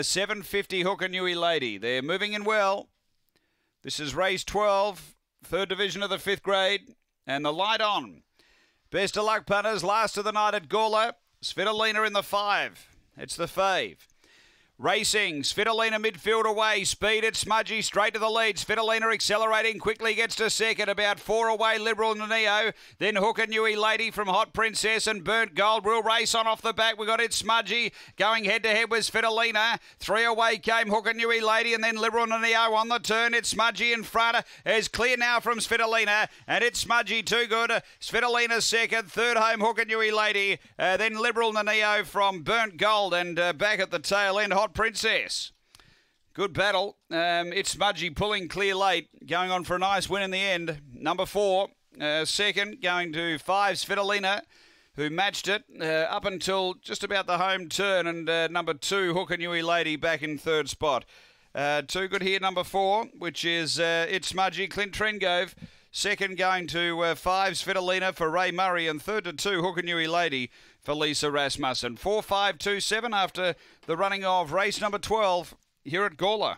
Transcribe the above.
The 750 Hookanui Lady. They're moving in well. This is race 12, third division of the fifth grade, and the light on. Best of luck, punters. Last of the night at Gawler. Svitolina in the five. It's the fave. Racing, Svitolina midfield away, speed at Smudgy, straight to the lead. Svitolina accelerating, quickly gets to second, about four away, Liberal Neo. Then Hooker Newey Lady from Hot Princess and Burnt Gold will race on off the back. We got it Smudgy going head to head with Svitolina. Three away came Hooker Newey Lady and then Liberal Neo on the turn. It's Smudgy in front, it's clear now from Svitolina and it's Smudgy too good. Svitolina second, third home Hooker Newey Lady, uh, then Liberal Neo from Burnt Gold and uh, back at the tail end. Hot Hot Princess. Good battle. Um, it's Smudgy pulling clear late, going on for a nice win in the end. Number four, uh, second, going to five, Svitolina, who matched it uh, up until just about the home turn. And uh, number two, Hook and Lady back in third spot. Uh, two good here, number four, which is uh, It's Smudgy, Clint Trengove. Second going to uh, five, Svitolina for Ray Murray. And third to two, Hookanui Lady for Lisa Rasmussen. Four, five, two, seven after the running of race number 12 here at Gawler.